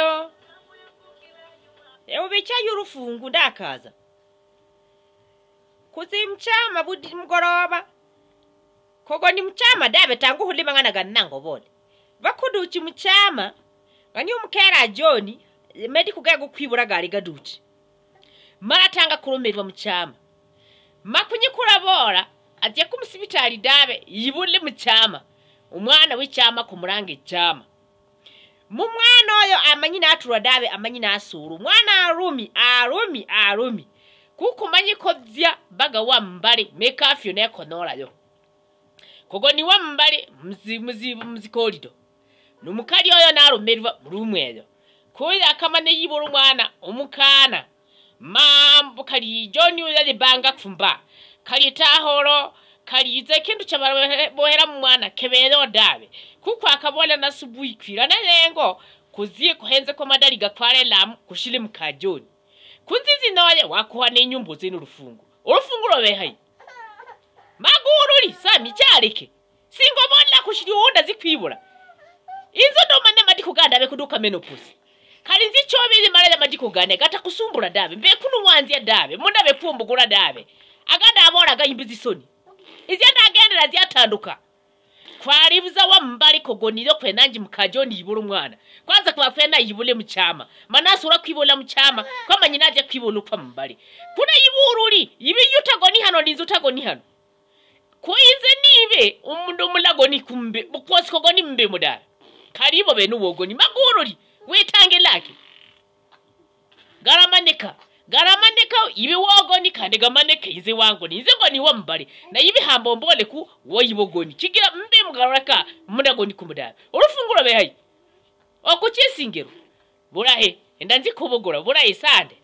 halo euvichaji ulufungu dakhaza kutsi mchama budi mgoroba koko ni mchama dave tangu hulimang'ana ganinango bole vakhuduchi mchama ngani umukera ajoni medi kugega ukhwibura gali gaduchi mara tanga kulumirwa mchama makunyikula bola aje kumusibitali dave yibule mchama umwana w'ichama kumulanga ichama mumwana oyo amanyi naaturwa dave amanyi nasuulu mwana arumi arumi arumi kukumanyiko dzya baga wa mmbali mekafyo nekonolayo kogo niwa mmbali muzikolido nomukali oyo narumirwa murumu eyo kuya akama neyibura omwana omukana mambo kali ijo niyalibanga kufumba kali tahoro kalize ekintu kyabohera mumwana kebere odave kuko akabona nasubuyikwira na lengo kuziye kuhenze madari gatware lamu kushile mkajoni kunzizi noye wakuwa nenyumbu zenu rufungu urufungu maguruli magururi micharike singo singobona kushili uwunda zikwibura inzo ndoma nemadi kuganda be kuduka menopause kali nzicho bili malala madi kuganda gata kusumbura dabe mbe kunu wanzia dabe munda be pumbugura dabe aganda abora imbizi soni izya ndagendera zyatanduka kwari buza wa mbali kogonile kwena nji mukajoni yibula mwana. kwanza kwa fena yibule mchama. manasi ura kwibola mchama. Kwa nyina aja kwibola kwa mbali kuna yibululi yibi goni hano ninzi goni hano Kwa kuinze nibe umundu goni kumbe kwosi kogoni mbe Karibo benu wogoni. Maguru kalibo We tange laki. Gara lake Gara garamaneka ibi wogoni kandi gamaneke ize wango ninze ngo niwo mbale na ibi hambomboleku woyibogoni kigira mugaruraka munda go ndikumudaa olufungura behai okucisingiro burahe enda nzikubugura burahe sande